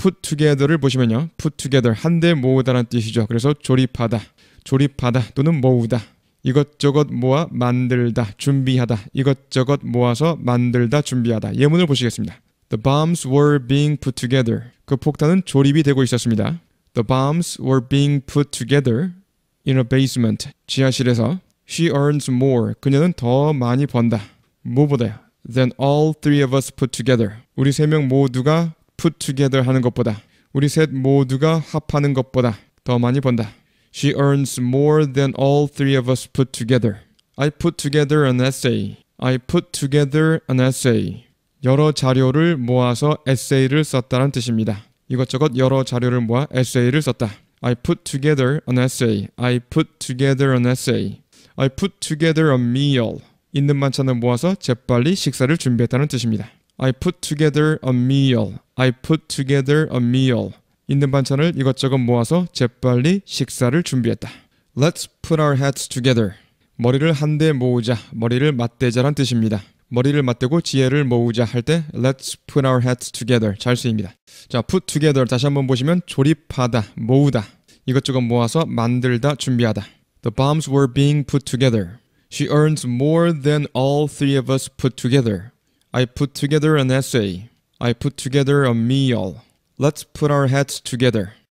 put together를 보시면요. put together 한데 모으다라는 뜻이죠. 그래서 조립하다, 조립하다 또는 모으다. 이것저것 모아 만들다, 준비하다. 이것저것 모아서 만들다, 준비하다. 예문을 보시겠습니다. The bombs were being put together. 그 폭탄은 조립이 되고 있었습니다. The bombs were being put together in a basement. 지하실에서 She earns more. 그녀는 더 많이 번다. 뭐보다요. Than all three of us put together. 우리 세 명 모두가 put together 하는 것보다 우리 셋 모두가 합하는 것보다 더 많이 번다. She earns more than all three of us put together. I put together an essay. I put together an essay. 여러 자료를 모아서 에세이를 썼다는 뜻입니다. 이것저것 여러 자료를 모아 에세이를 썼다. I put together an essay. I put together an essay. I put together a meal. 있는 만찬을 모아서 재빨리 식사를 준비했다는 뜻입니다. I put together a meal. I put together a meal. 있는 반찬을 이것저것 모아서 재빨리 식사를 준비했다. Let's put our heads together. 머리를 한데 모으자, 머리를 맞대자란 뜻입니다. 머리를 맞대고 지혜를 모으자 할 때 Let's put our heads together 잘 쓰입니다. 자, put together 다시 한번 보시면 조립하다, 모으다, 이것저것 모아서 만들다, 준비하다. The bombs were being put together. She earns more than all three of us put together. I put together an essay. I put together a meal. Let's put our heads together.